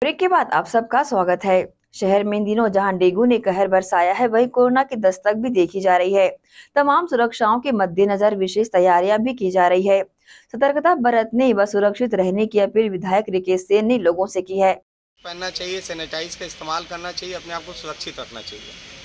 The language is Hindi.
ब्रेक के बाद आप सबका स्वागत है शहर में दिनों जहां डेंगू ने कहर बरसाया है वहीं कोरोना की दस्तक भी देखी जा रही है तमाम सुरक्षाओं के मद्देनजर विशेष तैयारियां भी की जा रही है सतर्कता बरतने व सुरक्षित रहने की अपील विधायक रिकेश सेन ने लोगों से की है पहनना चाहिए सैनिटाइज का इस्तेमाल करना चाहिए अपने आप को सुरक्षित रखना चाहिए